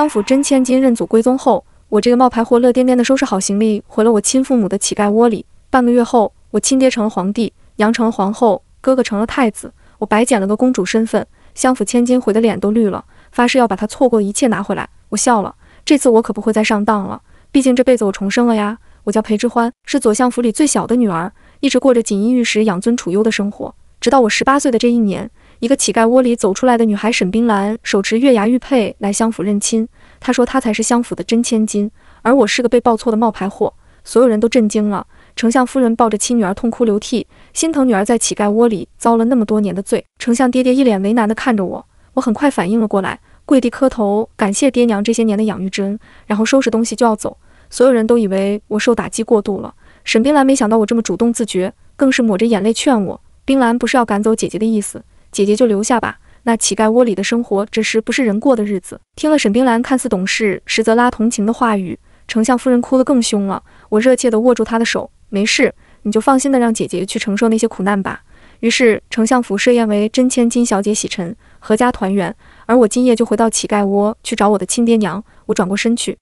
相府真千金认祖归宗后，我这个冒牌货乐颠颠的收拾好行李，回了我亲父母的乞丐窝里。半个月后，我亲爹成了皇帝，娘成了皇后，哥哥成了太子，我白捡了个公主身份。相府千金悔得脸都绿了，发誓要把她错过一切拿回来。我笑了，这次我可不会再上当了。毕竟这辈子我重生了呀。我叫裴之欢，是左相府里最小的女儿，一直过着锦衣玉食、养尊处优的生活。直到我十八岁的这一年。一个乞丐窝里走出来的女孩沈冰兰，手持月牙玉佩来相府认亲。她说她才是相府的真千金，而我是个被抱错的冒牌货。所有人都震惊了。丞相夫人抱着亲女儿痛哭流涕，心疼女儿在乞丐窝里遭了那么多年的罪。丞相爹爹一脸为难地看着我，我很快反应了过来，跪地磕头感谢爹娘这些年的养育之恩，然后收拾东西就要走。所有人都以为我受打击过度了。沈冰兰没想到我这么主动自觉，更是抹着眼泪劝我，冰兰不是要赶走姐姐的意思。姐姐就留下吧，那乞丐窝里的生活，这是不是人过的日子？听了沈冰兰看似懂事，实则拉同情的话语，丞相夫人哭得更凶了。我热切地握住她的手，没事，你就放心地让姐姐去承受那些苦难吧。于是丞相府设宴为真千金小姐洗尘，阖家团圆。而我今夜就回到乞丐窝去找我的亲爹娘。我转过身去，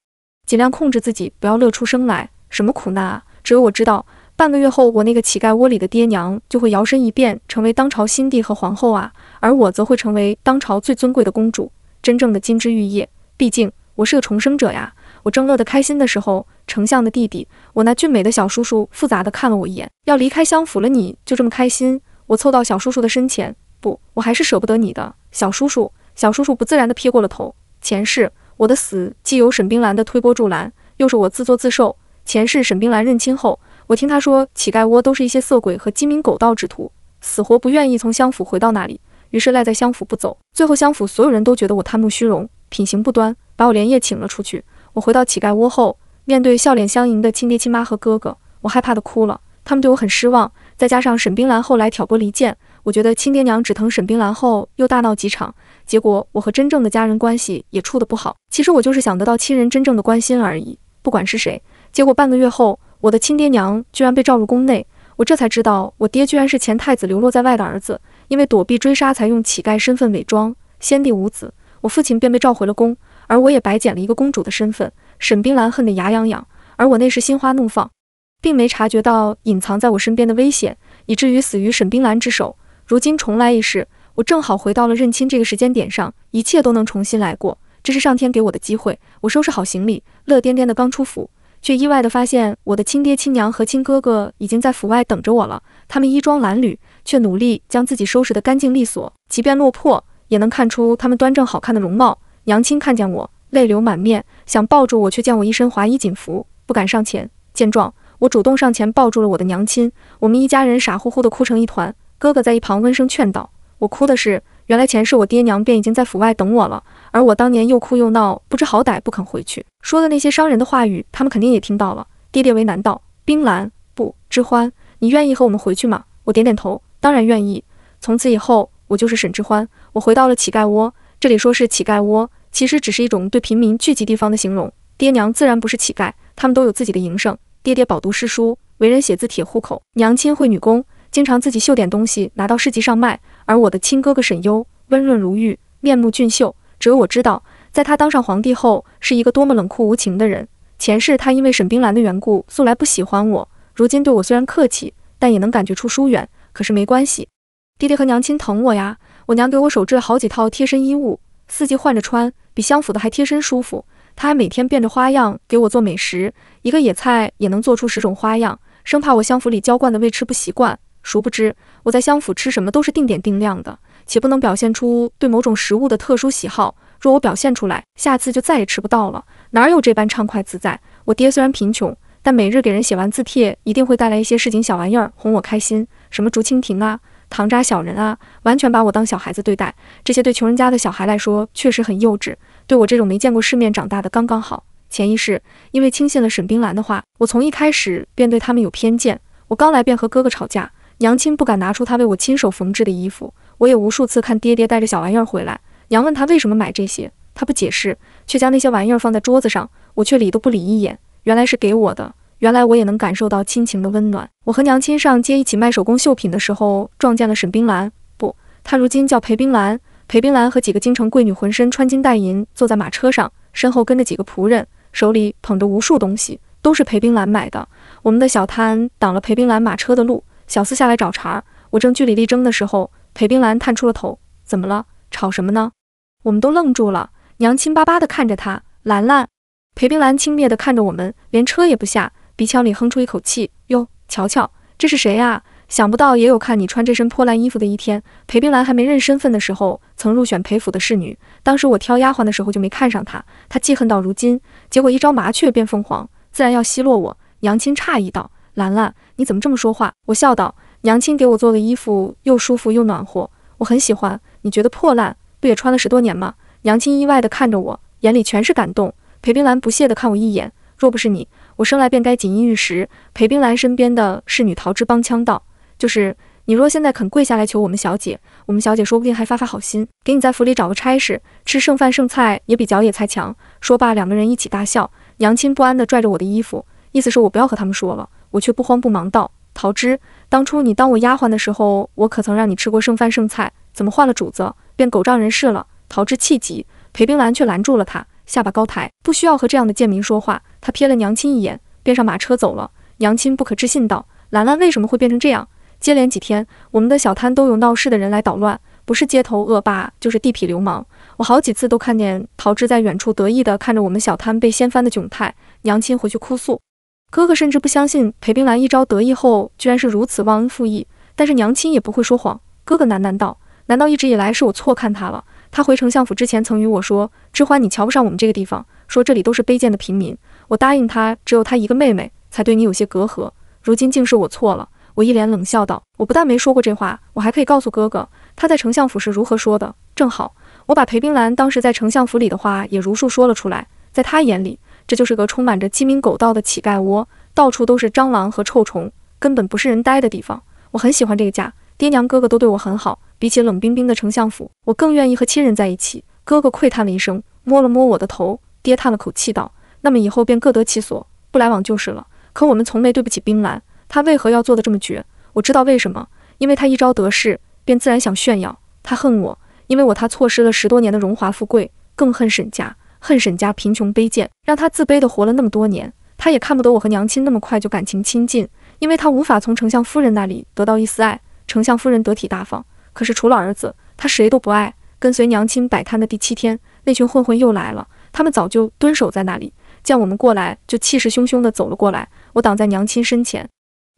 尽量控制自己不要乐出声来。什么苦难啊，只有我知道。半个月后，我那个乞丐窝里的爹娘就会摇身一变成为当朝新帝和皇后啊，而我则会成为当朝最尊贵的公主，真正的金枝玉叶。毕竟我是个重生者呀！我正乐得开心的时候，丞相的弟弟，我那俊美的小叔叔，复杂的看了我一眼，要离开相府了，你就这么开心？我凑到小叔叔的身前，不，我还是舍不得你的小叔叔。小叔叔不自然的撇过了头。前世我的死，既有沈冰兰的推波助澜，又是我自作自受。前世沈冰兰认亲后。我听他说，乞丐窝都是一些色鬼和鸡鸣狗盗之徒，死活不愿意从相府回到那里，于是赖在相府不走。最后，相府所有人都觉得我贪慕虚荣，品行不端，把我连夜请了出去。我回到乞丐窝后，面对笑脸相迎的亲爹亲妈和哥哥，我害怕的哭了。他们对我很失望，再加上沈冰兰后来挑拨离间，我觉得亲爹娘只疼沈冰兰后又大闹几场，结果我和真正的家人关系也处得不好。其实我就是想得到亲人真正的关心而已，不管是谁。结果半个月后。我的亲爹娘居然被召入宫内，我这才知道我爹居然是前太子流落在外的儿子，因为躲避追杀才用乞丐身份伪装。先帝无子，我父亲便被召回了宫，而我也白捡了一个公主的身份。沈冰兰恨得牙痒痒，而我那时心花怒放，并没察觉到隐藏在我身边的危险，以至于死于沈冰兰之手。如今重来一世，我正好回到了认亲这个时间点上，一切都能重新来过，这是上天给我的机会。我收拾好行李，乐颠颠的刚出府。却意外地发现，我的亲爹亲娘和亲哥哥已经在府外等着我了。他们衣装褴褛，却努力将自己收拾得干净利索，即便落魄，也能看出他们端正好看的容貌。娘亲看见我，泪流满面，想抱住我，却见我一身华衣锦服，不敢上前。见状，我主动上前抱住了我的娘亲。我们一家人傻乎乎的哭成一团。哥哥在一旁温声劝道：“我哭的是。”原来前世我爹娘便已经在府外等我了，而我当年又哭又闹，不知好歹，不肯回去，说的那些伤人的话语，他们肯定也听到了。爹爹为难道，冰兰，不知欢，你愿意和我们回去吗？我点点头，当然愿意。从此以后，我就是沈之欢。我回到了乞丐窝，这里说是乞丐窝，其实只是一种对平民聚集地方的形容。爹娘自然不是乞丐，他们都有自己的营生。爹爹饱读诗书，为人写字铁户口；娘亲会女工，经常自己绣点东西拿到市集上卖。而我的亲哥哥沈攸温润如玉，面目俊秀。只有我知道，在他当上皇帝后，是一个多么冷酷无情的人。前世他因为沈冰兰的缘故，素来不喜欢我。如今对我虽然客气，但也能感觉出疏远。可是没关系，爹爹和娘亲疼我呀。我娘给我手制了好几套贴身衣物，四季换着穿，比相府的还贴身舒服。她还每天变着花样给我做美食，一个野菜也能做出十种花样，生怕我相府里娇惯的胃吃不习惯。殊不知，我在相府吃什么都是定点定量的，且不能表现出对某种食物的特殊喜好。若我表现出来，下次就再也吃不到了。哪有这般畅快自在？我爹虽然贫穷，但每日给人写完字帖，一定会带来一些市井小玩意儿哄我开心，什么竹蜻蜓啊、糖渣小人啊，完全把我当小孩子对待。这些对穷人家的小孩来说确实很幼稚，对我这种没见过世面长大的刚刚好。潜意识，因为轻信了沈冰兰的话，我从一开始便对他们有偏见。我刚来便和哥哥吵架。娘亲不敢拿出她为我亲手缝制的衣服，我也无数次看爹爹带着小玩意儿回来，娘问他为什么买这些，他不解释，却将那些玩意儿放在桌子上，我却理都不理一眼。原来是给我的，原来我也能感受到亲情的温暖。我和娘亲上街一起卖手工绣品的时候，撞见了沈冰兰，不，她如今叫裴冰兰。裴冰兰和几个京城贵女浑身穿金戴银，坐在马车上，身后跟着几个仆人，手里捧着无数东西，都是裴冰兰买的。我们的小摊挡了裴冰兰马车的路。小四下来找茬儿，我正据理力争的时候，裴冰兰探出了头，怎么了？吵什么呢？我们都愣住了，娘亲巴巴地看着她。兰兰，裴冰兰轻蔑地看着我们，连车也不下，鼻腔里哼出一口气。哟，瞧瞧，这是谁呀？想不到也有看你穿这身破烂衣服的一天。裴冰兰还没认身份的时候，曾入选裴府的侍女，当时我挑丫鬟的时候就没看上她，她记恨到如今，结果一招麻雀变凤凰，自然要奚落我。娘亲诧异道。兰兰，你怎么这么说话？我笑道，娘亲给我做的衣服又舒服又暖和，我很喜欢。你觉得破烂，不也穿了十多年吗？娘亲意外地看着我，眼里全是感动。裴冰兰不屑地看我一眼，若不是你，我生来便该锦衣玉食。裴冰兰身边的侍女桃枝帮腔道，就是你若现在肯跪下来求我们小姐，我们小姐说不定还发发好心，给你在府里找个差事，吃剩饭剩菜也比脚野菜强。说罢，两个人一起大笑。娘亲不安地拽着我的衣服，意思是我不要和他们说了。我却不慌不忙道：“桃枝，当初你当我丫鬟的时候，我可曾让你吃过剩饭剩菜？怎么换了主子，便狗仗人势了？”桃枝气急，裴冰兰却拦住了他，下巴高抬，不需要和这样的贱民说话。他瞥了娘亲一眼，便上马车走了。娘亲不可置信道：“兰兰为什么会变成这样？接连几天，我们的小摊都有闹事的人来捣乱，不是街头恶霸，就是地痞流氓。我好几次都看见桃枝在远处得意地看着我们小摊被掀翻的窘态。”娘亲回去哭诉。哥哥甚至不相信裴冰兰一朝得意后，居然是如此忘恩负义。但是娘亲也不会说谎。哥哥喃喃道：“难道一直以来是我错看她了？她回丞相府之前曾与我说：‘之欢，你瞧不上我们这个地方，说这里都是卑贱的平民。’我答应她，只有她一个妹妹，才对你有些隔阂。如今竟是我错了。”我一脸冷笑道：“我不但没说过这话，我还可以告诉哥哥，她在丞相府是如何说的。正好，我把裴冰兰当时在丞相府里的话也如数说了出来。在她眼里。”这就是个充满着鸡鸣狗盗的乞丐窝，到处都是蟑螂和臭虫，根本不是人待的地方。我很喜欢这个家，爹娘哥哥都对我很好。比起冷冰冰的丞相府，我更愿意和亲人在一起。哥哥喟叹了一声，摸了摸我的头。爹叹了口气道：“那么以后便各得其所，不来往就是了。”可我们从没对不起冰兰，他为何要做的这么绝？我知道为什么，因为他一朝得势，便自然想炫耀。他恨我，因为我他错失了十多年的荣华富贵，更恨沈家。恨沈家贫穷卑贱，让他自卑的活了那么多年。他也看不得我和娘亲那么快就感情亲近，因为他无法从丞相夫人那里得到一丝爱。丞相夫人得体大方，可是除了儿子，他谁都不爱。跟随娘亲摆摊的第七天，那群混混又来了。他们早就蹲守在那里，见我们过来，就气势汹汹地走了过来。我挡在娘亲身前，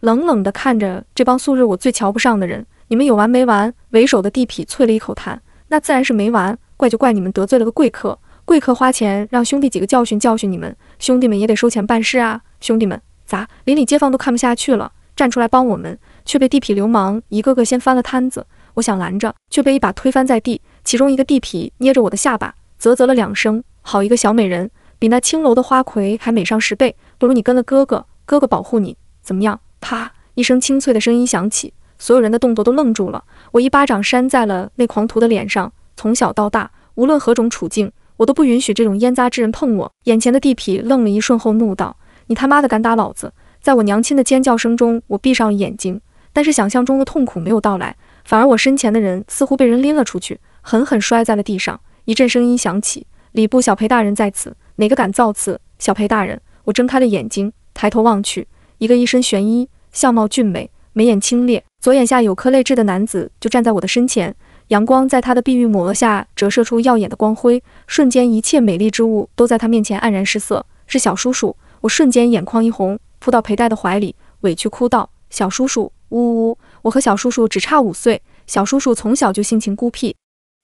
冷冷地看着这帮素日我最瞧不上的人。你们有完没完？为首的地痞啐了一口痰，那自然是没完。怪就怪你们得罪了个贵客。贵客花钱让兄弟几个教训教训你们，兄弟们也得收钱办事啊！兄弟们，咋？邻里街坊都看不下去了，站出来帮我们，却被地痞流氓一个个先翻了摊子。我想拦着，却被一把推翻在地。其中一个地痞捏着我的下巴，啧啧了两声：“好一个小美人，比那青楼的花魁还美上十倍，不如你跟了哥哥，哥哥保护你，怎么样？”啪一声清脆的声音响起，所有人的动作都愣住了。我一巴掌扇在了那狂徒的脸上。从小到大，无论何种处境。我都不允许这种烟杂之人碰我！眼前的地痞愣了一瞬后怒道：“你他妈的敢打老子！”在我娘亲的尖叫声中，我闭上了眼睛。但是想象中的痛苦没有到来，反而我身前的人似乎被人拎了出去，狠狠摔在了地上。一阵声音响起：“礼部小裴大人在此，哪个敢造次？”小裴大人，我睁开了眼睛，抬头望去，一个一身玄衣、相貌俊美、眉眼清冽、左眼下有颗泪痣的男子就站在我的身前。阳光在他的碧玉抹额下折射出耀眼的光辉，瞬间一切美丽之物都在他面前黯然失色。是小叔叔，我瞬间眼眶一红，扑到裴戴的怀里，委屈哭道：“小叔叔，呜呜，我和小叔叔只差五岁，小叔叔从小就性情孤僻，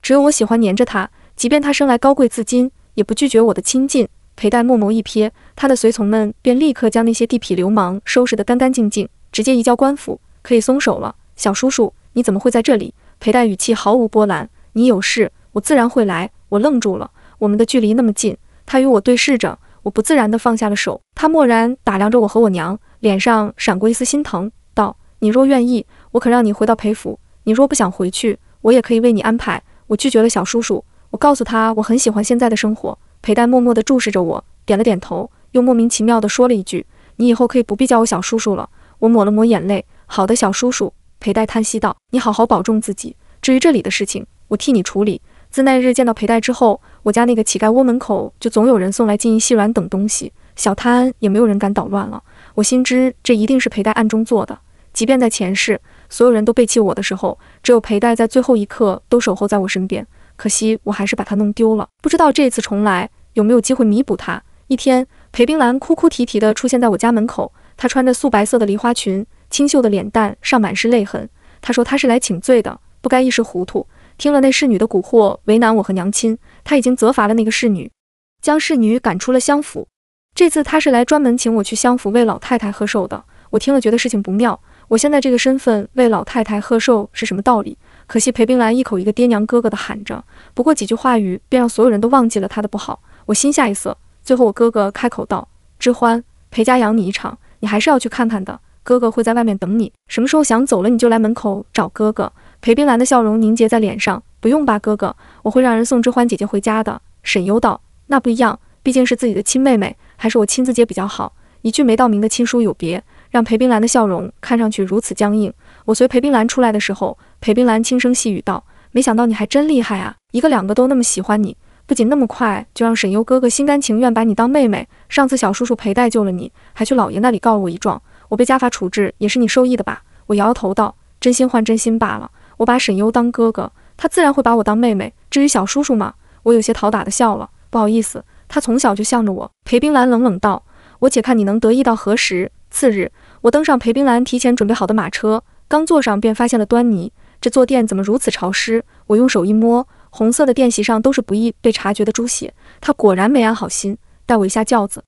只有我喜欢黏着他，即便他生来高贵自矜，也不拒绝我的亲近。”裴戴默眸一瞥，他的随从们便立刻将那些地痞流氓收拾得干干净净，直接移交官府，可以松手了。小叔叔，你怎么会在这里？裴戴语气毫无波澜，你有事，我自然会来。我愣住了，我们的距离那么近，他与我对视着，我不自然地放下了手。他默然打量着我和我娘，脸上闪过一丝心疼，道：“你若愿意，我可让你回到裴府；你若不想回去，我也可以为你安排。”我拒绝了小叔叔，我告诉他我很喜欢现在的生活。裴戴默默地注视着我，点了点头，又莫名其妙地说了一句：“你以后可以不必叫我小叔叔了。”我抹了抹眼泪，好的，小叔叔。裴代叹息道：“你好好保重自己。至于这里的事情，我替你处理。自那日见到裴代之后，我家那个乞丐窝门口就总有人送来金银细软等东西，小摊也没有人敢捣乱了。我心知这一定是裴代暗中做的。即便在前世，所有人都背弃我的时候，只有裴代在最后一刻都守候在我身边。可惜，我还是把他弄丢了。不知道这次重来有没有机会弥补他。”一天，裴冰兰哭哭啼啼地出现在我家门口，她穿着素白色的梨花裙。清秀的脸蛋上满是泪痕。他说他是来请罪的，不该一时糊涂听了那侍女的蛊惑，为难我和娘亲。他已经责罚了那个侍女，将侍女赶出了相府。这次他是来专门请我去相府为老太太贺寿的。我听了觉得事情不妙。我现在这个身份为老太太贺寿是什么道理？可惜裴冰兰一口一个爹娘哥哥的喊着，不过几句话语便让所有人都忘记了他的不好。我心下一色，最后我哥哥开口道：“之欢，裴家养你一场，你还是要去看看的。”哥哥会在外面等你，什么时候想走了你就来门口找哥哥。裴冰兰的笑容凝结在脸上，不用吧，哥哥，我会让人送之欢姐姐回家的。沈优道，那不一样，毕竟是自己的亲妹妹，还是我亲自接比较好。一句没道明的亲疏有别，让裴冰兰的笑容看上去如此僵硬。我随裴冰兰出来的时候，裴冰兰轻声细语道：“没想到你还真厉害啊，一个两个都那么喜欢你，不仅那么快就让沈优哥哥心甘情愿把你当妹妹。上次小叔叔裴代救了你，还去老爷那里告了我一状。”我被家法处置也是你受益的吧？我摇摇头道：“真心换真心罢了。我把沈优当哥哥，他自然会把我当妹妹。至于小叔叔嘛，我有些讨打的笑了。不好意思，他从小就向着我。”裴冰兰冷冷道：“我且看你能得意到何时。”次日，我登上裴冰兰提前准备好的马车，刚坐上便发现了端倪，这坐垫怎么如此潮湿？我用手一摸，红色的垫席上都是不易被察觉的猪血。他果然没安好心，带我一下轿子。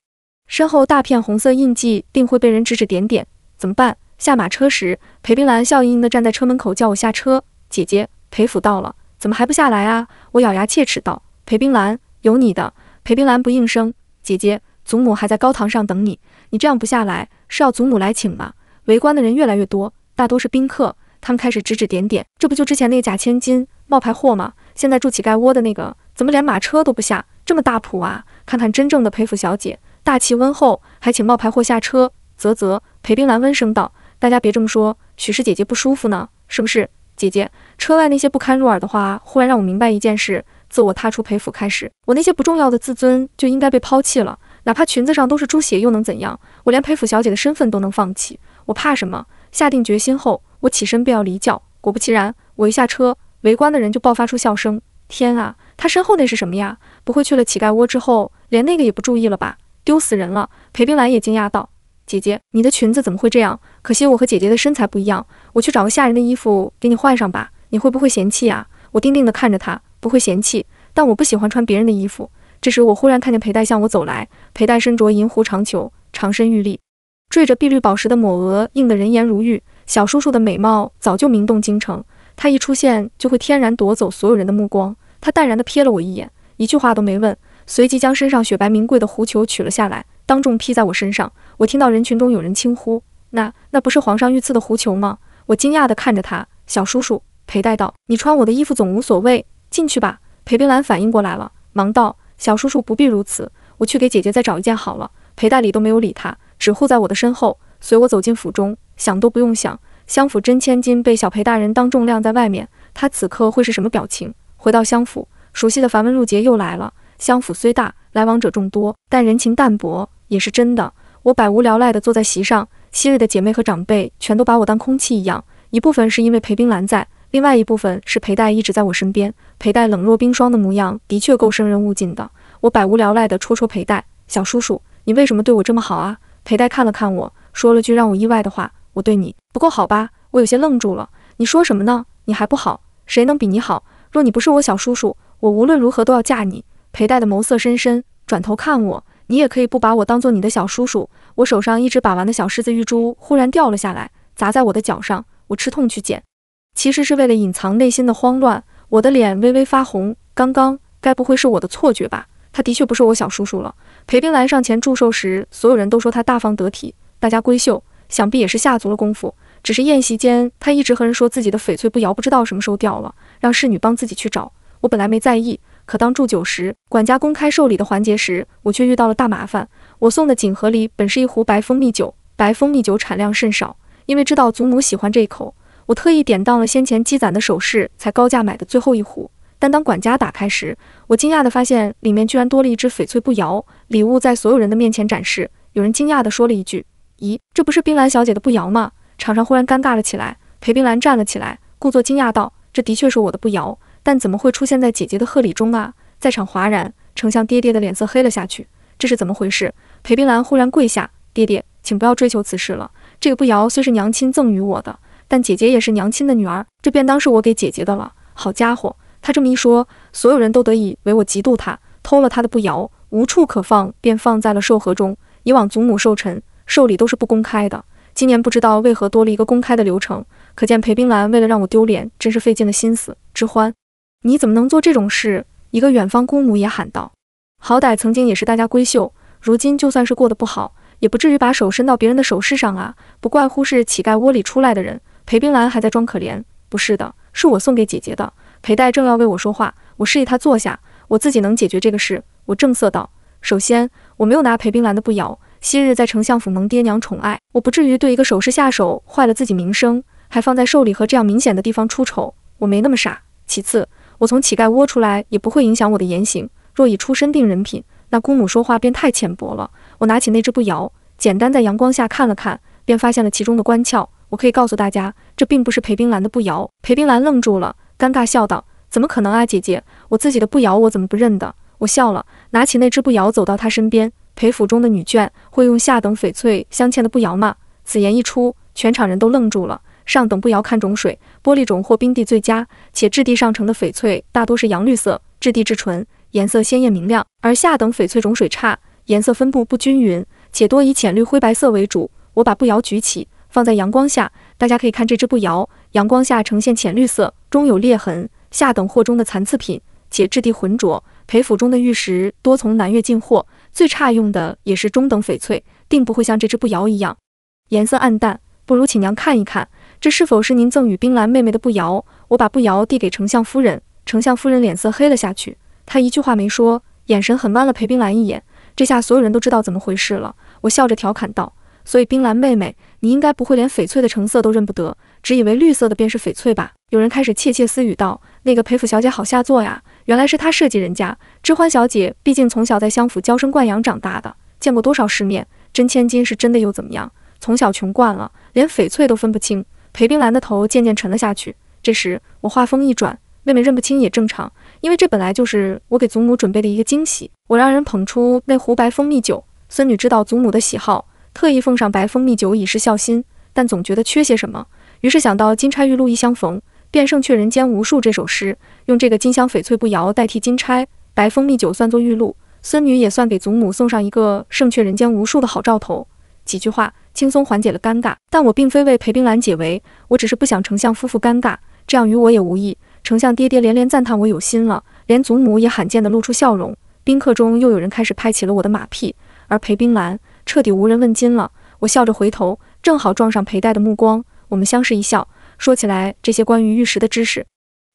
身后大片红色印记，定会被人指指点点，怎么办？下马车时，裴冰兰笑盈盈地站在车门口，叫我下车。姐姐，裴府到了，怎么还不下来啊？我咬牙切齿道。裴冰兰，有你的。裴冰兰不应声。姐姐，祖母还在高堂上等你，你这样不下来，是要祖母来请吗？围观的人越来越多，大多是宾客，他们开始指指点点。这不就之前那个假千金，冒牌货吗？现在住乞丐窝的那个，怎么连马车都不下？这么大谱啊！看看真正的裴府小姐。大气温厚，还请冒牌货下车。啧啧，裴冰兰温声道：“大家别这么说，许是姐姐不舒服呢，是不是？姐姐，车外那些不堪入耳的话，忽然让我明白一件事：自我踏出裴府开始，我那些不重要的自尊就应该被抛弃了。哪怕裙子上都是猪血，又能怎样？我连裴府小姐的身份都能放弃，我怕什么？下定决心后，我起身便要离轿。果不其然，我一下车，围观的人就爆发出笑声。天啊，她身后那是什么呀？不会去了乞丐窝之后，连那个也不注意了吧？”丢死人了！裴冰兰也惊讶道：“姐姐，你的裙子怎么会这样？可惜我和姐姐的身材不一样，我去找个下人的衣服给你换上吧，你会不会嫌弃啊？”我定定地看着他，不会嫌弃，但我不喜欢穿别人的衣服。这时，我忽然看见裴代向我走来，裴代身着银狐长裘，长身玉立，缀着碧绿宝石的抹额映得人颜如玉。小叔叔的美貌早就名动京城，他一出现就会天然夺走所有人的目光。他淡然地瞥了我一眼，一句话都没问。随即将身上雪白名贵的狐裘取了下来，当众披在我身上。我听到人群中有人轻呼：“那那不是皇上御赐的狐裘吗？”我惊讶地看着他，小叔叔裴带道：“你穿我的衣服总无所谓。”进去吧。裴冰兰反应过来了，忙道：“小叔叔不必如此，我去给姐姐再找一件好了。”裴戴礼都没有理他，只护在我的身后，随我走进府中。想都不用想，相府真千金被小裴大人当众晾在外面，他此刻会是什么表情？回到相府，熟悉的繁文缛节又来了。相府虽大，来往者众多，但人情淡薄也是真的。我百无聊赖地坐在席上，昔日的姐妹和长辈全都把我当空气一样。一部分是因为裴冰兰在，另外一部分是裴黛一直在我身边。裴黛冷若冰霜的模样，的确够生人勿近的。我百无聊赖地戳戳裴黛，小叔叔，你为什么对我这么好啊？裴黛看了看我，说了句让我意外的话：我对你不够好吧？我有些愣住了。你说什么呢？你还不好？谁能比你好？若你不是我小叔叔，我无论如何都要嫁你。裴戴的眸色深深，转头看我。你也可以不把我当做你的小叔叔。我手上一直把玩的小狮子玉珠忽然掉了下来，砸在我的脚上。我吃痛去捡，其实是为了隐藏内心的慌乱。我的脸微微发红。刚刚该不会是我的错觉吧？他的确不是我小叔叔了。裴冰兰上前祝寿时，所有人都说他大方得体，大家闺秀，想必也是下足了功夫。只是宴席间，他一直和人说自己的翡翠不摇，不知道什么时候掉了，让侍女帮自己去找。我本来没在意。可当祝酒时，管家公开受礼的环节时，我却遇到了大麻烦。我送的锦盒里本是一壶白蜂蜜酒，白蜂蜜酒产量甚少，因为知道祖母喜欢这一口，我特意典当了先前积攒的首饰，才高价买的最后一壶。但当管家打开时，我惊讶地发现里面居然多了一只翡翠步摇。礼物在所有人的面前展示，有人惊讶地说了一句：“咦，这不是冰兰小姐的步摇吗？”场上忽然尴尬了起来。裴冰兰站了起来，故作惊讶道：“这的确是我的步摇。”但怎么会出现在姐姐的贺礼中啊？在场哗然，丞相爹爹的脸色黑了下去。这是怎么回事？裴冰兰忽然跪下，爹爹，请不要追求此事了。这个步摇虽是娘亲赠予我的，但姐姐也是娘亲的女儿，这便当是我给姐姐的了。好家伙，他这么一说，所有人都得以为我嫉妒他偷了他的步摇，无处可放，便放在了寿盒中。以往祖母寿辰，寿礼都是不公开的，今年不知道为何多了一个公开的流程，可见裴冰兰为了让我丢脸，真是费尽了心思。之欢。你怎么能做这种事？一个远方姑母也喊道：“好歹曾经也是大家闺秀，如今就算是过得不好，也不至于把手伸到别人的首饰上啊！不怪乎是乞丐窝里出来的人。”裴冰兰还在装可怜，不是的，是我送给姐姐的。裴代正要为我说话，我示意她坐下，我自己能解决这个事。我正色道：“首先，我没有拿裴冰兰的不摇。昔日在丞相府蒙爹娘宠爱，我不至于对一个首饰下手，坏了自己名声，还放在寿礼盒这样明显的地方出丑。我没那么傻。其次。”我从乞丐窝出来，也不会影响我的言行。若以出身定人品，那姑母说话便太浅薄了。我拿起那只步摇，简单在阳光下看了看，便发现了其中的关窍。我可以告诉大家，这并不是裴冰兰的步摇。裴冰兰愣住了，尴尬笑道：“怎么可能啊，姐姐，我自己的步摇，我怎么不认得？”我笑了，拿起那只步摇，走到她身边。裴府中的女眷会用下等翡翠镶嵌的步摇吗？此言一出，全场人都愣住了。上等步摇看种水，玻璃种或冰地最佳，且质地上乘的翡翠大多是阳绿色，质地至纯，颜色鲜艳明亮。而下等翡翠种水差，颜色分布不均匀，且多以浅绿、灰白色为主。我把步摇举起，放在阳光下，大家可以看这只步摇，阳光下呈现浅绿色，中有裂痕，下等货中的残次品，且质地浑浊。裴府中的玉石多从南越进货，最差用的也是中等翡翠，定不会像这只步摇一样，颜色暗淡。不如请娘看一看。这是否是您赠予冰兰妹妹的步摇？我把步摇递给丞相夫人，丞相夫人脸色黑了下去，她一句话没说，眼神狠弯了裴冰兰一眼。这下所有人都知道怎么回事了。我笑着调侃道：“所以冰兰妹妹，你应该不会连翡翠的成色都认不得，只以为绿色的便是翡翠吧？”有人开始窃窃私语道：“那个裴府小姐好下作呀！原来是她设计人家。知欢小姐毕竟从小在相府娇生惯养长大的，见过多少世面，真千金是真的又怎么样？从小穷惯了，连翡翠都分不清。”裴冰兰的头渐渐沉了下去。这时，我话锋一转：“妹妹认不清也正常，因为这本来就是我给祖母准备的一个惊喜。我让人捧出那壶白蜂蜜酒，孙女知道祖母的喜好，特意奉上白蜂蜜酒以示孝心。但总觉得缺些什么，于是想到‘金钗玉露一相逢，便胜却人间无数’这首诗，用这个金镶翡翠步摇代替金钗，白蜂蜜酒算作玉露，孙女也算给祖母送上一个胜却人间无数的好兆头。”几句话。轻松缓解了尴尬，但我并非为裴冰兰解围，我只是不想丞相夫妇尴尬，这样与我也无益。丞相爹爹连连赞叹我有心了，连祖母也罕见的露出笑容。宾客中又有人开始拍起了我的马屁，而裴冰兰彻底无人问津了。我笑着回头，正好撞上裴戴的目光，我们相视一笑。说起来，这些关于玉石的知识，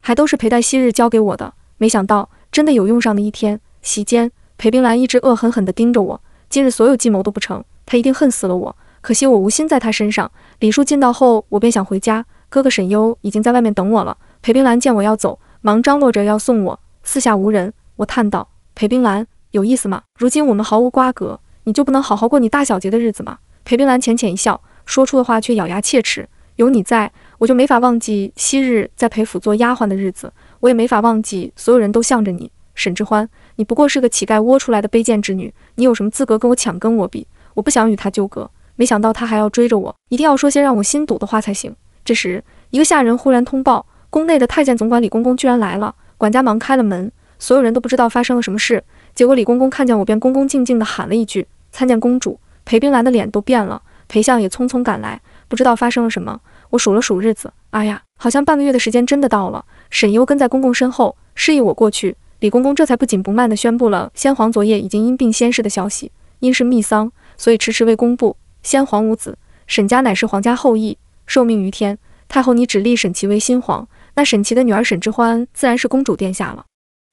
还都是裴戴昔日教给我的，没想到真的有用上的一天。席间，裴冰兰一直恶狠狠地盯着我，今日所有计谋都不成，他一定恨死了我。可惜我无心在他身上。李叔进到后，我便想回家。哥哥沈优已经在外面等我了。裴冰兰见我要走，忙张罗着要送我。四下无人，我叹道：“裴冰兰，有意思吗？如今我们毫无瓜葛，你就不能好好过你大小姐的日子吗？”裴冰兰浅浅一笑，说出的话却咬牙切齿：“有你在，我就没法忘记昔日在裴府做丫鬟的日子，我也没法忘记所有人都向着你。沈之欢，你不过是个乞丐窝出来的卑贱之女，你有什么资格跟我抢？跟我比？我不想与他纠葛。”没想到他还要追着我，一定要说些让我心堵的话才行。这时，一个下人忽然通报，宫内的太监总管李公公居然来了。管家忙开了门，所有人都不知道发生了什么事。结果李公公看见我，便恭恭敬敬地喊了一句：“参见公主。”裴冰兰的脸都变了。裴相也匆匆赶来，不知道发生了什么。我数了数日子，哎呀，好像半个月的时间真的到了。沈优跟在公公身后，示意我过去。李公公这才不紧不慢地宣布了先皇昨夜已经因病仙逝的消息，因是密丧，所以迟迟未公布。先皇无子，沈家乃是皇家后裔，受命于天。太后，你只立沈琦为新皇，那沈琦的女儿沈之欢自然是公主殿下了。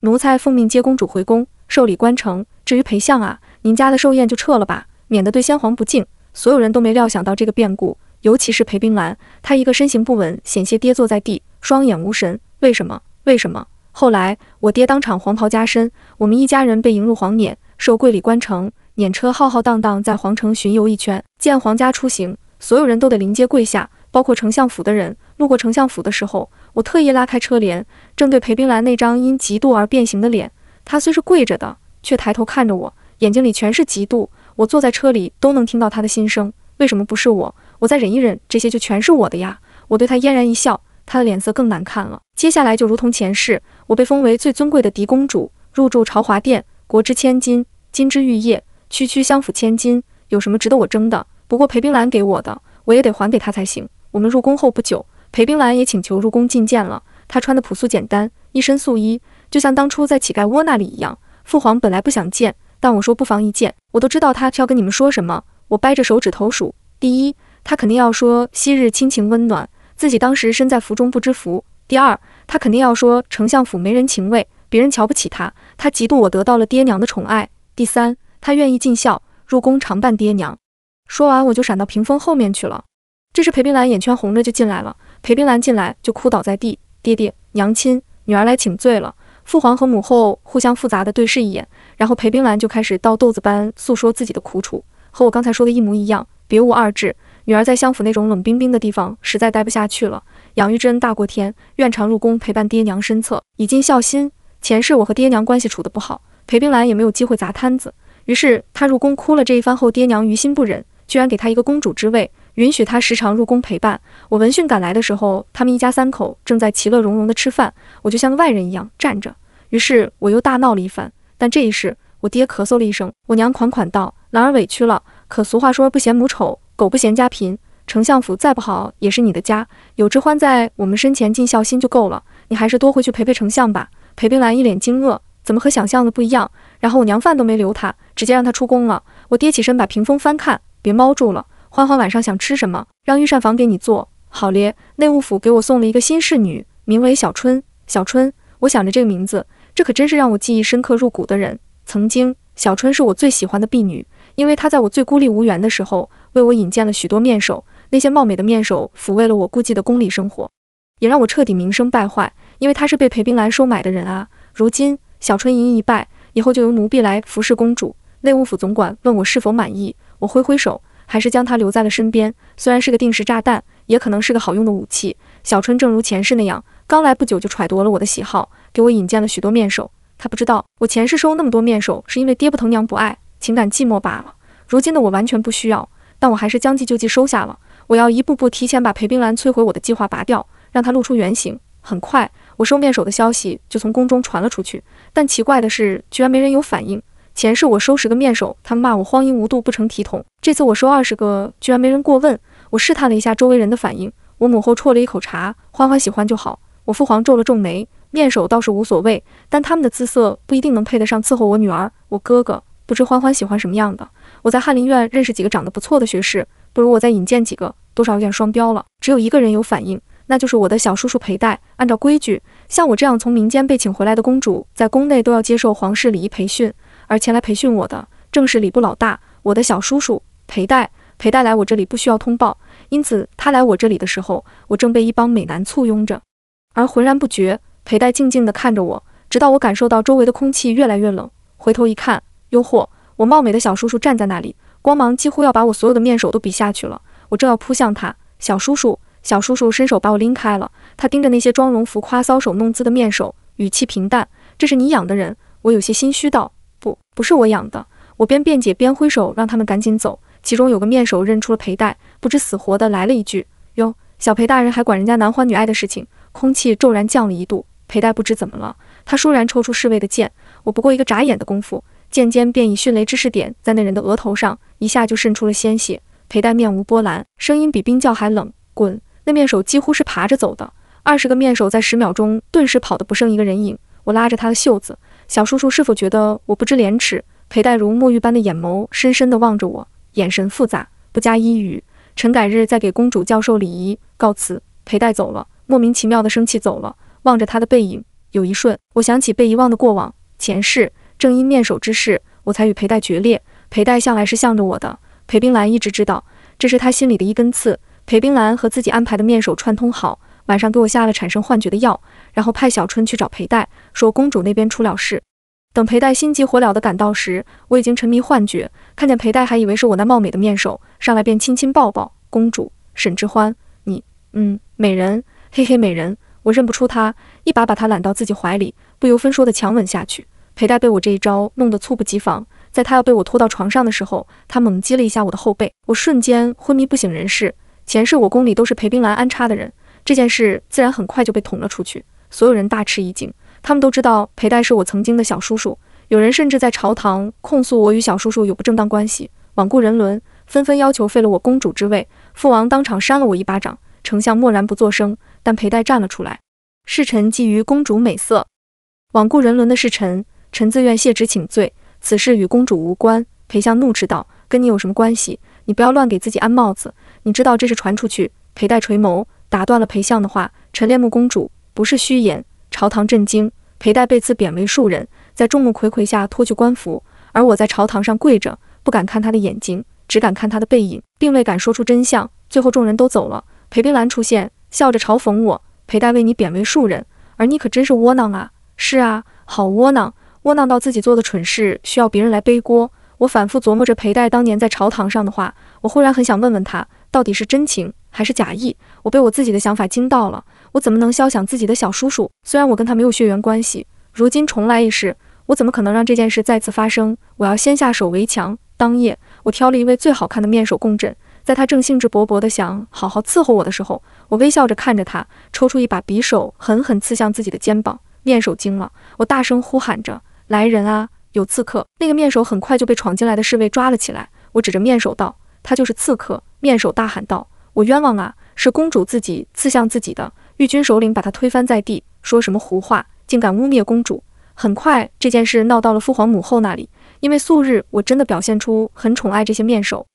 奴才奉命接公主回宫，受礼冠承。至于裴相啊，您家的寿宴就撤了吧，免得对先皇不敬。所有人都没料想到这个变故，尤其是裴冰兰，她一个身形不稳，险些跌坐在地，双眼无神。为什么？为什么？后来我爹当场黄袍加身，我们一家人被迎入皇辇，受跪礼冠承。辇车浩浩荡荡在皇城巡游一圈，见皇家出行，所有人都得临街跪下，包括丞相府的人。路过丞相府的时候，我特意拉开车帘，正对裴冰兰那张因嫉妒而变形的脸。她虽是跪着的，却抬头看着我，眼睛里全是嫉妒。我坐在车里都能听到她的心声：为什么不是我？我再忍一忍，这些就全是我的呀！我对她嫣然一笑，她的脸色更难看了。接下来就如同前世，我被封为最尊贵的嫡公主，入住朝华殿，国之千金，金枝玉叶。区区相府千金有什么值得我争的？不过裴冰兰给我的，我也得还给她才行。我们入宫后不久，裴冰兰也请求入宫觐见了。她穿的朴素简单，一身素衣，就像当初在乞丐窝那里一样。父皇本来不想见，但我说不妨一见。我都知道他要跟你们说什么。我掰着手指头数：第一，他肯定要说昔日亲情温暖，自己当时身在福中不知福；第二，他肯定要说丞相府没人情味，别人瞧不起他，他嫉妒我得到了爹娘的宠爱；第三。他愿意尽孝，入宫常伴爹娘。说完，我就闪到屏风后面去了。这时，裴冰兰眼圈红着就进来了。裴冰兰进来就哭倒在地：“爹爹，娘亲，女儿来请罪了。”父皇和母后互相复杂的对视一眼，然后裴冰兰就开始倒豆子般诉说自己的苦楚，和我刚才说的一模一样，别无二致。女儿在相府那种冷冰冰的地方实在待不下去了，养育之恩大过天，愿常入宫陪伴爹娘身侧，以尽孝心。前世我和爹娘关系处得不好，裴冰兰也没有机会砸摊子。于是他入宫哭了这一番后，爹娘于心不忍，居然给他一个公主之位，允许他时常入宫陪伴。我闻讯赶来的时候，他们一家三口正在其乐融融的吃饭，我就像个外人一样站着。于是我又大闹了一番，但这一世，我爹咳嗽了一声，我娘款款道：“兰儿委屈了。可俗话说不嫌母丑，狗不嫌家贫。丞相府再不好，也是你的家，有之欢在，我们身前尽孝心就够了。你还是多回去陪陪丞相吧。”裴冰兰一脸惊愕，怎么和想象的不一样？然后我娘饭都没留他，直接让他出宫了。我爹起身把屏风翻看，别猫住了。欢欢晚上想吃什么？让御膳房给你做。好咧，内务府给我送了一个新侍女，名为小春。小春，我想着这个名字，这可真是让我记忆深刻入骨的人。曾经，小春是我最喜欢的婢女，因为她在我最孤立无援的时候，为我引荐了许多面首。那些貌美的面首抚慰了我孤寂的宫里生活，也让我彻底名声败坏，因为她是被裴冰兰收买的人啊。如今，小春盈一败。以后就由奴婢来服侍公主。内务府总管问我是否满意，我挥挥手，还是将他留在了身边。虽然是个定时炸弹，也可能是个好用的武器。小春正如前世那样，刚来不久就揣度了我的喜好，给我引荐了许多面首。他不知道我前世收那么多面首，是因为爹不疼娘不爱，情感寂寞罢了。如今的我完全不需要，但我还是将计就计收下了。我要一步步提前把裴冰兰摧毁我的计划拔掉，让他露出原形。很快。我收面首的消息就从宫中传了出去，但奇怪的是，居然没人有反应。前世我收十个面首，他们骂我荒淫无度，不成体统。这次我收二十个，居然没人过问。我试探了一下周围人的反应，我母后啜了一口茶，欢欢喜欢就好。我父皇皱了皱眉，面首倒是无所谓，但他们的姿色不一定能配得上伺候我女儿。我哥哥不知欢欢喜欢什么样的，我在翰林院认识几个长得不错的学士，不如我再引荐几个，多少有点双标了。只有一个人有反应。那就是我的小叔叔陪戴。按照规矩，像我这样从民间被请回来的公主，在宫内都要接受皇室礼仪培训。而前来培训我的，正是礼部老大，我的小叔叔陪戴。陪戴来我这里不需要通报，因此他来我这里的时候，我正被一帮美男簇拥着，而浑然不觉。陪戴静静地看着我，直到我感受到周围的空气越来越冷，回头一看，哟嚯！我貌美的小叔叔站在那里，光芒几乎要把我所有的面首都比下去了。我正要扑向他，小叔叔。小叔叔伸手把我拎开了，他盯着那些妆容浮夸、搔首弄姿的面首，语气平淡：“这是你养的人。”我有些心虚道：“不，不是我养的。”我边辩解边挥手让他们赶紧走。其中有个面首认出了裴戴，不知死活的来了一句：“哟，小裴大人还管人家男欢女爱的事情？”空气骤然降了一度。裴戴不知怎么了，他倏然抽出侍卫的剑，我不过一个眨眼的功夫，剑尖便以迅雷之势点在那人的额头上，一下就渗出了鲜血。裴戴面无波澜，声音比冰窖还冷：“滚。”那面手几乎是爬着走的，二十个面手在十秒钟顿时跑得不剩一个人影。我拉着他的袖子，小叔叔是否觉得我不知廉耻？裴黛如墨玉般的眼眸深深地望着我，眼神复杂，不加一语。臣改日再给公主教授礼仪，告辞。裴黛走了，莫名其妙的生气走了。望着他的背影，有一瞬我想起被遗忘的过往，前世正因面手之事，我才与裴黛决裂。裴黛向来是向着我的，裴冰兰一直知道，这是他心里的一根刺。裴冰兰和自己安排的面首串通好，晚上给我下了产生幻觉的药，然后派小春去找裴代，说公主那边出了事。等裴代心急火燎的赶到时，我已经沉迷幻觉，看见裴代还以为是我那貌美的面首，上来便亲亲抱抱。公主沈之欢，你，嗯，美人，嘿嘿，美人，我认不出她，一把把她揽到自己怀里，不由分说的强吻下去。裴代被我这一招弄得猝不及防，在他要被我拖到床上的时候，他猛击了一下我的后背，我瞬间昏迷不省人事。前世我宫里都是裴冰兰安插的人，这件事自然很快就被捅了出去，所有人大吃一惊。他们都知道裴代是我曾经的小叔叔，有人甚至在朝堂控诉我与小叔叔有不正当关系，罔顾人伦，纷纷要求废了我公主之位。父王当场扇了我一巴掌，丞相默然不作声，但裴代站了出来：“侍臣觊觎公主美色，罔顾人伦的侍臣，臣自愿卸职请罪。此事与公主无关。”裴相怒斥道：“跟你有什么关系？你不要乱给自己安帽子。”你知道这是传出去？裴代垂眸打断了裴相的话：“陈莲木公主不是虚言，朝堂震惊，裴代被赐贬为庶人，在众目睽睽下脱去官服，而我在朝堂上跪着，不敢看他的眼睛，只敢看他的背影，并未敢说出真相。最后众人都走了，裴冰兰出现，笑着嘲讽我：‘裴代为你贬为庶人，而你可真是窝囊啊！’是啊，好窝囊，窝囊到自己做的蠢事需要别人来背锅。我反复琢磨着裴代当年在朝堂上的话，我忽然很想问问他。到底是真情还是假意？我被我自己的想法惊到了。我怎么能消想自己的小叔叔？虽然我跟他没有血缘关系，如今重来一世，我怎么可能让这件事再次发生？我要先下手为强。当夜，我挑了一位最好看的面首共枕，在他正兴致勃勃地想好好伺候我的时候，我微笑着看着他，抽出一把匕首，狠狠刺向自己的肩膀。面首惊了，我大声呼喊着：“来人啊，有刺客！”那个面首很快就被闯进来的侍卫抓了起来。我指着面首道：“他就是刺客。”面首大喊道：“我冤枉啊！是公主自己刺向自己的。”御军首领把他推翻在地，说什么胡话，竟敢污蔑公主！很快这件事闹到了父皇母后那里，因为素日我真的表现出很宠爱这些面首，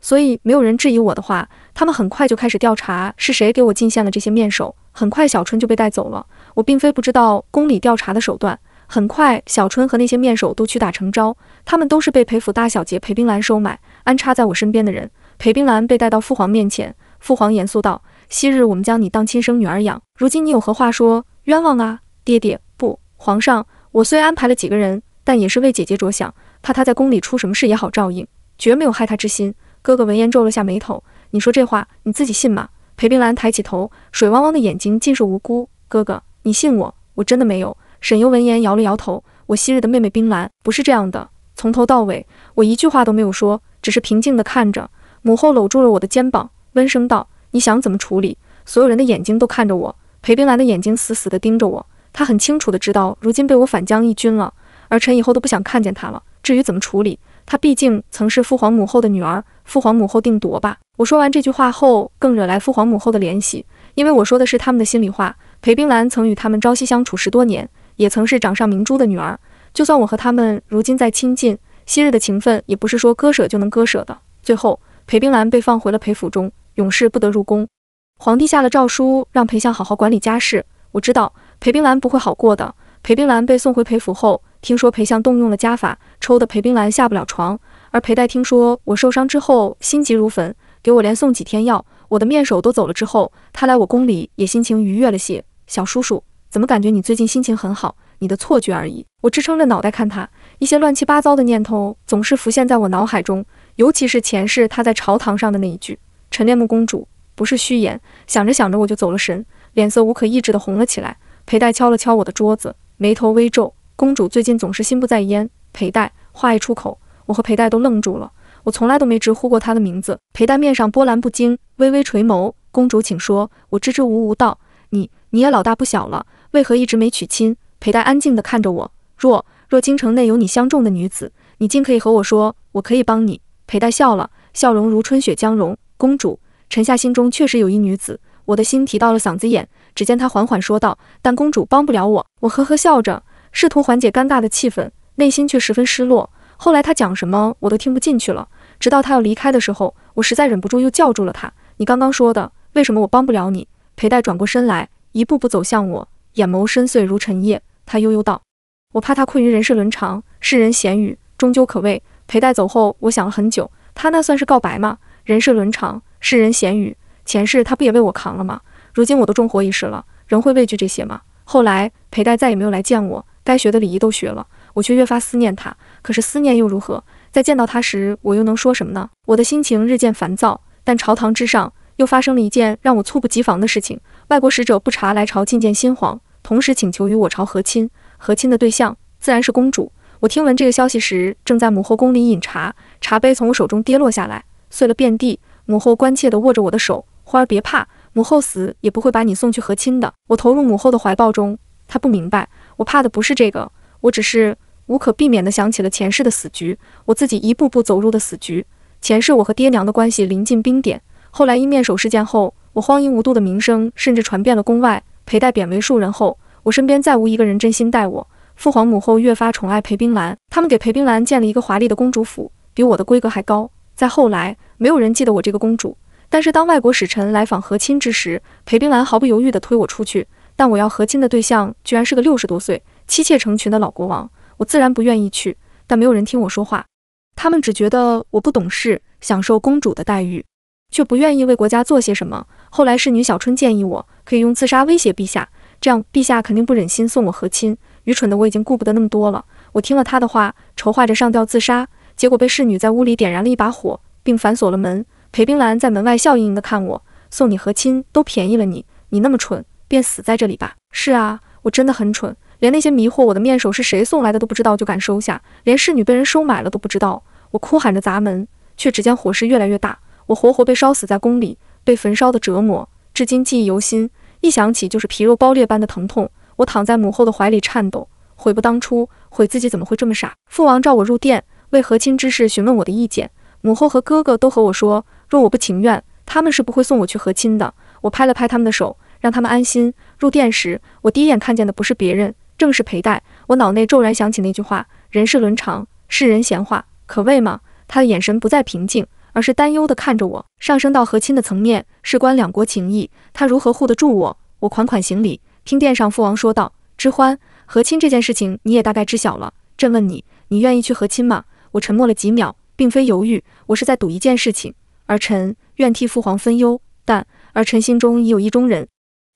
所以没有人质疑我的话。他们很快就开始调查是谁给我进献了这些面首。很快，小春就被带走了。我并非不知道宫里调查的手段。很快，小春和那些面首都屈打成招，他们都是被裴府大小姐裴冰兰收买，安插在我身边的人。裴冰兰被带到父皇面前，父皇严肃道：“昔日我们将你当亲生女儿养，如今你有何话说？冤枉啊，爹爹！不，皇上，我虽安排了几个人，但也是为姐姐着想，怕她在宫里出什么事也好照应，绝没有害她之心。”哥哥闻言皱了下眉头：“你说这话，你自己信吗？”裴冰兰抬起头，水汪汪的眼睛尽是无辜。哥哥，你信我，我真的没有。沈攸闻言摇了摇头：“我昔日的妹妹冰兰不是这样的，从头到尾我一句话都没有说，只是平静地看着。”母后搂住了我的肩膀，温声道：“你想怎么处理？”所有人的眼睛都看着我，裴冰兰的眼睛死死地盯着我。她很清楚地知道，如今被我反将一军了。儿臣以后都不想看见她了。至于怎么处理，她毕竟曾是父皇母后的女儿，父皇母后定夺吧。我说完这句话后，更惹来父皇母后的怜惜，因为我说的是他们的心里话。裴冰兰曾与他们朝夕相处十多年，也曾是掌上明珠的女儿。就算我和他们如今再亲近，昔日的情分也不是说割舍就能割舍的。最后。裴冰兰被放回了裴府中，永世不得入宫。皇帝下了诏书，让裴相好好管理家事。我知道裴冰兰不会好过的。裴冰兰被送回裴府后，听说裴相动用了家法，抽的裴冰兰下不了床。而裴代听说我受伤之后，心急如焚，给我连送几天药。我的面首都走了之后，他来我宫里也心情愉悦了些。小叔叔，怎么感觉你最近心情很好？你的错觉而已。我支撑着脑袋看他，一些乱七八糟的念头总是浮现在我脑海中。尤其是前世他在朝堂上的那一句“陈念木公主不是虚言。”想着想着我就走了神，脸色无可抑制的红了起来。裴代敲了敲我的桌子，眉头微皱：“公主最近总是心不在焉。”裴代话一出口，我和裴代都愣住了。我从来都没直呼过她的名字。裴代面上波澜不惊，微微垂眸：“公主请说。”我支支吾吾道：“你你也老大不小了，为何一直没娶亲？”裴代安静的看着我：“若若京城内有你相中的女子，你尽可以和我说，我可以帮你。”裴黛笑了，笑容如春雪将融。公主，臣下心中确实有一女子，我的心提到了嗓子眼。只见她缓缓说道：“但公主帮不了我。”我呵呵笑着，试图缓解尴尬的气氛，内心却十分失落。后来她讲什么我都听不进去了，直到她要离开的时候，我实在忍不住又叫住了她：“你刚刚说的，为什么我帮不了你？”裴黛转过身来，一步步走向我，眼眸深邃如沉夜。她悠悠道：“我怕她困于人世伦常，世人闲语，终究可畏。”裴黛走后，我想了很久，他那算是告白吗？人世伦常，世人闲语，前世他不也为我扛了吗？如今我都重活一世了，仍会畏惧这些吗？后来裴黛再也没有来见我，该学的礼仪都学了，我却越发思念他。可是思念又如何？在见到他时，我又能说什么呢？我的心情日渐烦躁，但朝堂之上又发生了一件让我猝不及防的事情：外国使者不查来朝觐见新皇，同时请求与我朝和亲，和亲的对象自然是公主。我听闻这个消息时，正在母后宫里饮茶，茶杯从我手中跌落下来，碎了遍地。母后关切地握着我的手：“花儿别怕，母后死也不会把你送去和亲的。”我投入母后的怀抱中，她不明白，我怕的不是这个，我只是无可避免地想起了前世的死局，我自己一步步走入的死局。前世我和爹娘的关系临近冰点，后来因面首事件后，我荒淫无度的名声甚至传遍了宫外，陪待贬为庶人后，我身边再无一个人真心待我。父皇母后越发宠爱裴冰兰，他们给裴冰兰建了一个华丽的公主府，比我的规格还高。再后来，没有人记得我这个公主。但是当外国使臣来访和亲之时，裴冰兰毫不犹豫地推我出去。但我要和亲的对象居然是个六十多岁、妻妾成群的老国王，我自然不愿意去。但没有人听我说话，他们只觉得我不懂事，享受公主的待遇，却不愿意为国家做些什么。后来侍女小春建议我可以用自杀威胁陛下，这样陛下肯定不忍心送我和亲。愚蠢的我已经顾不得那么多了。我听了他的话，筹划着上吊自杀，结果被侍女在屋里点燃了一把火，并反锁了门。裴冰兰在门外笑盈盈地看我，送你和亲都便宜了你，你那么蠢，便死在这里吧。是啊，我真的很蠢，连那些迷惑我的面首是谁送来的都不知道，就敢收下，连侍女被人收买了都不知道。我哭喊着砸门，却只见火势越来越大，我活活被烧死在宫里，被焚烧的折磨至今记忆犹新，一想起就是皮肉包裂般的疼痛。我躺在母后的怀里颤抖，悔不当初，悔自己怎么会这么傻。父王召我入殿，为和亲之事询问我的意见。母后和哥哥都和我说，若我不情愿，他们是不会送我去和亲的。我拍了拍他们的手，让他们安心。入殿时，我第一眼看见的不是别人，正是裴代。我脑内骤然想起那句话：人世伦常，世人闲话，可畏吗？他的眼神不再平静，而是担忧地看着我。上升到和亲的层面，事关两国情谊，他如何护得住我？我款款行礼。听殿上父王说道：“知欢，和亲这件事情你也大概知晓了。朕问你，你愿意去和亲吗？”我沉默了几秒，并非犹豫，我是在赌一件事情。儿臣愿替父皇分忧，但儿臣心中已有意中人。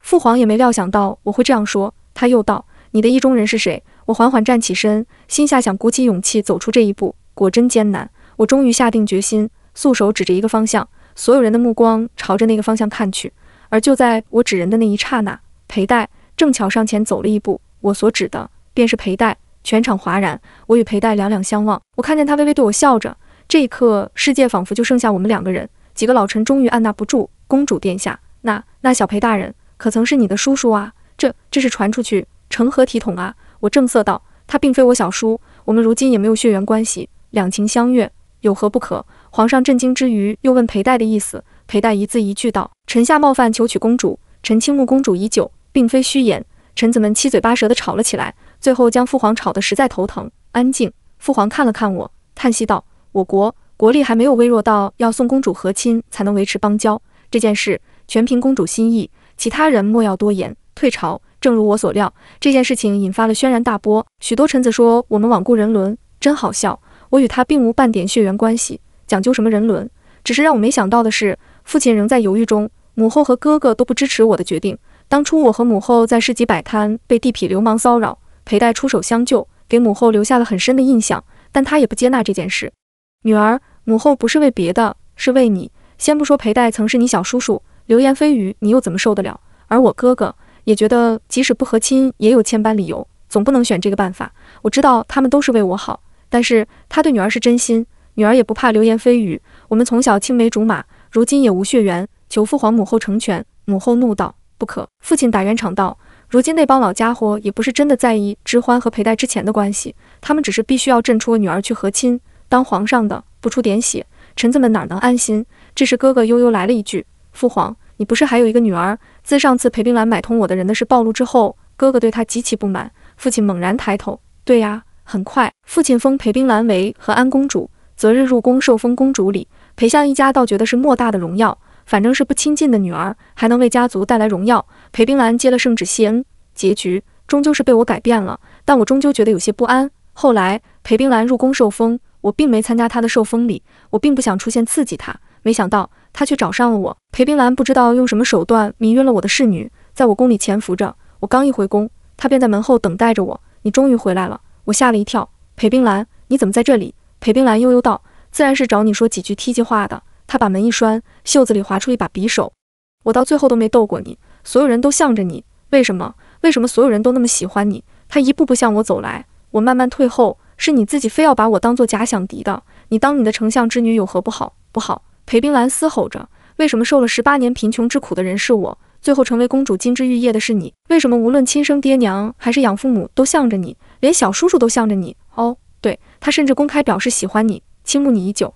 父皇也没料想到我会这样说，他又道：“你的意中人是谁？”我缓缓站起身，心下想鼓起勇气走出这一步，果真艰难。我终于下定决心，素手指着一个方向，所有人的目光朝着那个方向看去。而就在我指人的那一刹那，裴戴。正巧上前走了一步，我所指的便是裴代。全场哗然，我与裴代两两相望，我看见他微微对我笑着。这一刻，世界仿佛就剩下我们两个人。几个老臣终于按捺不住：“公主殿下，那那小裴大人可曾是你的叔叔啊？这这是传出去，成何体统啊？”我正色道：“他并非我小叔，我们如今也没有血缘关系，两情相悦，有何不可？”皇上震惊之余，又问裴代的意思。裴代一字一句道：“臣下冒犯，求娶公主，臣倾慕公主已久。”并非虚言，臣子们七嘴八舌地吵了起来，最后将父皇吵得实在头疼。安静，父皇看了看我，叹息道：“我国国力还没有微弱到要送公主和亲才能维持邦交，这件事全凭公主心意，其他人莫要多言。”退朝。正如我所料，这件事情引发了轩然大波，许多臣子说我们罔顾人伦，真好笑。我与他并无半点血缘关系，讲究什么人伦？只是让我没想到的是，父亲仍在犹豫中，母后和哥哥都不支持我的决定。当初我和母后在市集摆摊，被地痞流氓骚扰，裴戴出手相救，给母后留下了很深的印象。但他也不接纳这件事。女儿，母后不是为别的，是为你。先不说裴戴曾是你小叔叔，流言蜚语你又怎么受得了？而我哥哥也觉得，即使不和亲，也有千般理由，总不能选这个办法。我知道他们都是为我好，但是他对女儿是真心，女儿也不怕流言蜚语。我们从小青梅竹马，如今也无血缘，求父皇母后成全。母后怒道。不可！父亲打圆场道，如今那帮老家伙也不是真的在意之欢和裴代之前的关系，他们只是必须要朕出女儿去和亲，当皇上的不出点血，臣子们哪能安心？这时哥哥悠悠来了一句：“父皇，你不是还有一个女儿？自上次裴冰兰买通我的人的事暴露之后，哥哥对她极其不满。”父亲猛然抬头：“对呀，很快，父亲封裴冰兰为和安公主，择日入宫受封公主礼。裴相一家倒觉得是莫大的荣耀。”反正是不亲近的女儿，还能为家族带来荣耀。裴冰兰接了圣旨谢恩，结局终究是被我改变了。但我终究觉得有些不安。后来裴冰兰入宫受封，我并没参加她的受封礼，我并不想出现刺激她。没想到她却找上了我。裴冰兰不知道用什么手段迷晕了我的侍女，在我宫里潜伏着。我刚一回宫，她便在门后等待着我。你终于回来了，我吓了一跳。裴冰兰，你怎么在这里？裴冰兰悠悠道：“自然是找你说几句贴心话的。”他把门一栓，袖子里划出一把匕首。我到最后都没斗过你，所有人都向着你，为什么？为什么所有人都那么喜欢你？他一步步向我走来，我慢慢退后。是你自己非要把我当做假想敌的。你当你的丞相之女有何不好？不好！裴冰兰嘶吼着。为什么受了十八年贫穷之苦的人是我，最后成为公主金枝玉叶的是你？为什么无论亲生爹娘还是养父母都向着你，连小叔叔都向着你？哦，对，他甚至公开表示喜欢你，倾慕你已久。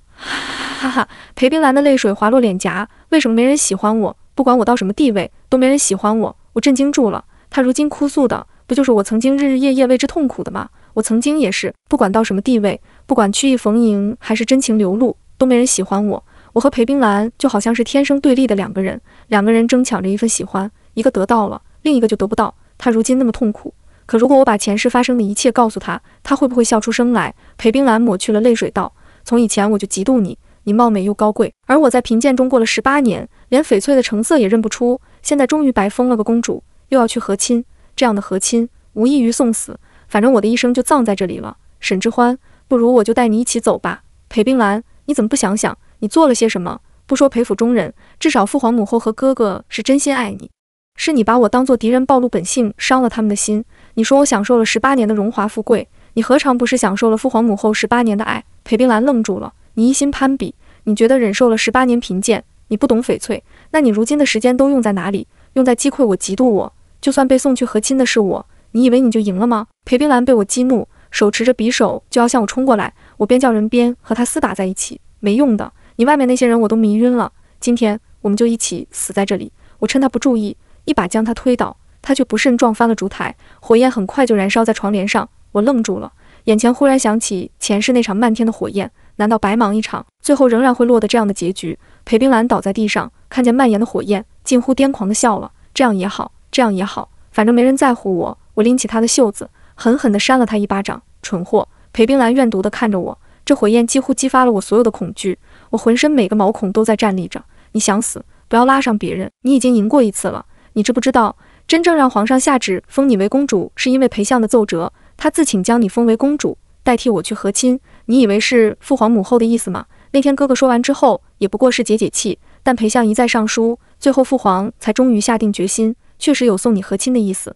哈哈，裴冰兰的泪水滑落脸颊。为什么没人喜欢我？不管我到什么地位，都没人喜欢我。我震惊住了。他如今哭诉的，不就是我曾经日日夜夜为之痛苦的吗？我曾经也是，不管到什么地位，不管曲意逢迎还是真情流露，都没人喜欢我。我和裴冰兰就好像是天生对立的两个人，两个人争抢着一份喜欢，一个得到了，另一个就得不到。他如今那么痛苦，可如果我把前世发生的一切告诉他，他会不会笑出声来？裴冰兰抹去了泪水，道：从以前我就嫉妒你。你貌美又高贵，而我在贫贱中过了十八年，连翡翠的成色也认不出。现在终于白封了个公主，又要去和亲，这样的和亲无异于送死。反正我的一生就葬在这里了。沈之欢，不如我就带你一起走吧。裴冰兰，你怎么不想想你做了些什么？不说裴府中人，至少父皇、母后和哥哥是真心爱你。是你把我当做敌人，暴露本性，伤了他们的心。你说我享受了十八年的荣华富贵，你何尝不是享受了父皇、母后十八年的爱？裴冰兰愣住了。你一心攀比，你觉得忍受了十八年贫贱，你不懂翡翠，那你如今的时间都用在哪里？用在击溃我、嫉妒我？就算被送去和亲的是我，你以为你就赢了吗？裴冰兰被我激怒，手持着匕首就要向我冲过来，我边叫人边和他厮打在一起，没用的，你外面那些人我都迷晕了，今天我们就一起死在这里。我趁他不注意，一把将他推倒，他却不慎撞翻了烛台，火焰很快就燃烧在床帘上。我愣住了，眼前忽然想起前世那场漫天的火焰。难道白忙一场，最后仍然会落得这样的结局？裴冰兰倒在地上，看见蔓延的火焰，近乎癫狂地笑了。这样也好，这样也好，反正没人在乎我。我拎起他的袖子，狠狠地扇了他一巴掌。蠢货！裴冰兰怨毒地看着我。这火焰几乎激发了我所有的恐惧，我浑身每个毛孔都在站栗着。你想死，不要拉上别人。你已经赢过一次了，你知不知道？真正让皇上下旨封你为公主，是因为裴相的奏折，他自请将你封为公主，代替我去和亲。你以为是父皇母后的意思吗？那天哥哥说完之后，也不过是解解气。但裴相一再上书，最后父皇才终于下定决心，确实有送你和亲的意思。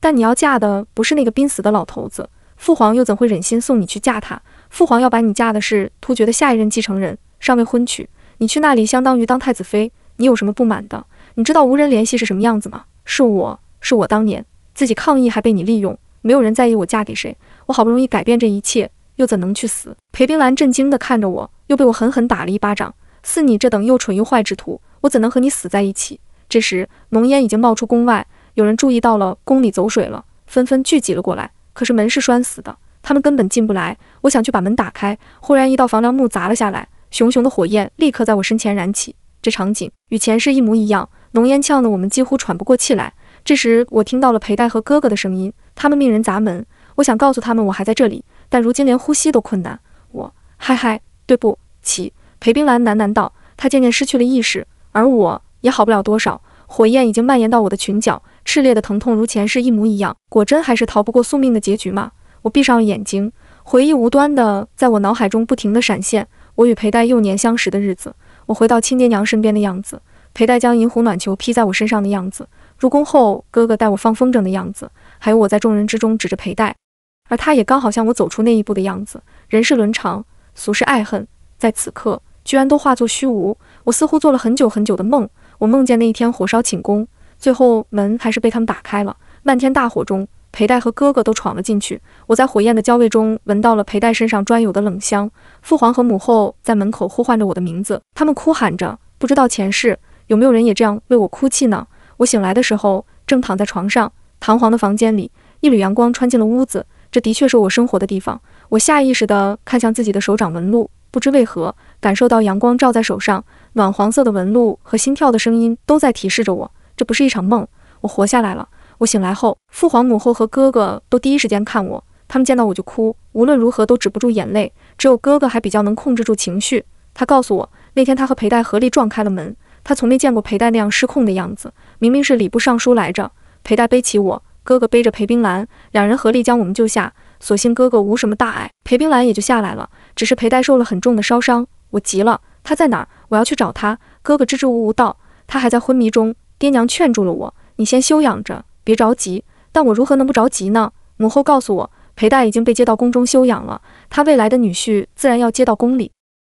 但你要嫁的不是那个濒死的老头子，父皇又怎会忍心送你去嫁他？父皇要把你嫁的是突厥的下一任继承人，尚未婚娶。你去那里相当于当太子妃。你有什么不满的？你知道无人联系是什么样子吗？是我是我当年自己抗议，还被你利用，没有人在意我嫁给谁。我好不容易改变这一切。又怎能去死？裴冰兰震惊地看着我，又被我狠狠打了一巴掌。似你这等又蠢又坏之徒，我怎能和你死在一起？这时，浓烟已经冒出宫外，有人注意到了宫里走水了，纷纷聚集了过来。可是门是栓死的，他们根本进不来。我想去把门打开，忽然一道房梁木砸了下来，熊熊的火焰立刻在我身前燃起。这场景与前世一模一样，浓烟呛得我们几乎喘不过气来。这时，我听到了裴代和哥哥的声音，他们命人砸门。我想告诉他们我还在这里。但如今连呼吸都困难，我嗨嗨，对不起，裴冰兰喃喃道。她渐渐失去了意识，而我也好不了多少。火焰已经蔓延到我的裙角，炽烈的疼痛如前世一模一样。果真还是逃不过宿命的结局吗？我闭上了眼睛，回忆无端的在我脑海中不停的闪现。我与裴代幼年相识的日子，我回到亲爹娘身边的样子，裴代将银狐暖球披在我身上的样子，入宫后哥哥带我放风筝的样子，还有我在众人之中指着裴代，而他也刚好像我走出那一步的样子，人世伦常，俗世爱恨，在此刻居然都化作虚无。我似乎做了很久很久的梦，我梦见那一天火烧寝宫，最后门还是被他们打开了，漫天大火中，裴代和哥哥都闯了进去。我在火焰的焦味中闻到了裴代身上专有的冷香，父皇和母后在门口呼唤着我的名字，他们哭喊着，不知道前世有没有人也这样为我哭泣呢？我醒来的时候正躺在床上，堂皇的房间里，一缕阳光穿进了屋子。这的确是我生活的地方。我下意识地看向自己的手掌纹路，不知为何，感受到阳光照在手上，暖黄色的纹路和心跳的声音都在提示着我，这不是一场梦，我活下来了。我醒来后，父皇、母后和哥哥都第一时间看我，他们见到我就哭，无论如何都止不住眼泪。只有哥哥还比较能控制住情绪，他告诉我，那天他和裴代合力撞开了门，他从没见过裴代那样失控的样子，明明是礼部尚书来着，裴代背起我。哥哥背着裴冰兰，两人合力将我们救下。所幸哥哥无什么大碍，裴冰兰也就下来了。只是裴代受了很重的烧伤，我急了，他在哪儿？我要去找他。哥哥支支吾吾道，他还在昏迷中。爹娘劝住了我，你先休养着，别着急。但我如何能不着急呢？母后告诉我，裴代已经被接到宫中休养了，他未来的女婿自然要接到宫里。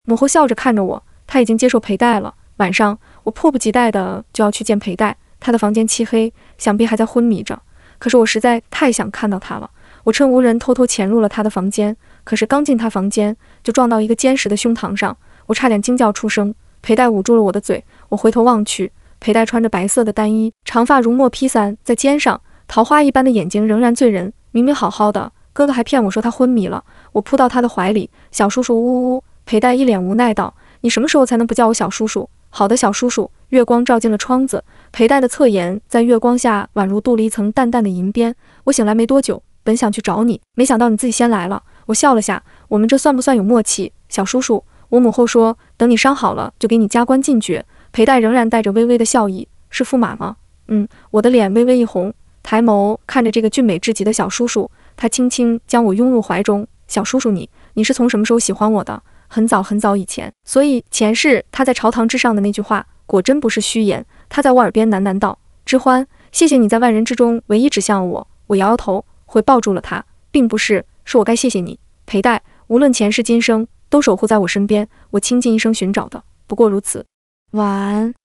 母后笑着看着我，他已经接受裴代了。晚上，我迫不及待的就要去见裴代。他的房间漆黑，想必还在昏迷着。可是我实在太想看到他了，我趁无人偷偷潜入了他的房间，可是刚进他房间就撞到一个坚实的胸膛上，我差点惊叫出声。裴戴捂住了我的嘴，我回头望去，裴戴穿着白色的单衣，长发如墨披散在肩上，桃花一般的眼睛仍然醉人。明明好好的，哥哥还骗我说他昏迷了。我扑到他的怀里，小叔叔呜呜。裴戴一脸无奈道：“你什么时候才能不叫我小叔叔？”好的，小叔叔。月光照进了窗子。裴戴的侧颜在月光下宛如镀了一层淡淡的银边。我醒来没多久，本想去找你，没想到你自己先来了。我笑了下，我们这算不算有默契，小叔叔？我母后说，等你伤好了，就给你加官进爵。裴戴仍然带着微微的笑意。是驸马吗？嗯。我的脸微微一红，抬眸看着这个俊美至极的小叔叔。他轻轻将我拥入怀中。小叔叔，你你是从什么时候喜欢我的？很早很早以前。所以前世他在朝堂之上的那句话，果真不是虚言。他在我耳边喃喃道：“之欢，谢谢你在万人之中唯一指向我。”我摇摇头，回抱住了他，并不是，是我该谢谢你，裴戴，无论前世今生都守护在我身边，我倾尽一生寻找的不过如此，晚安。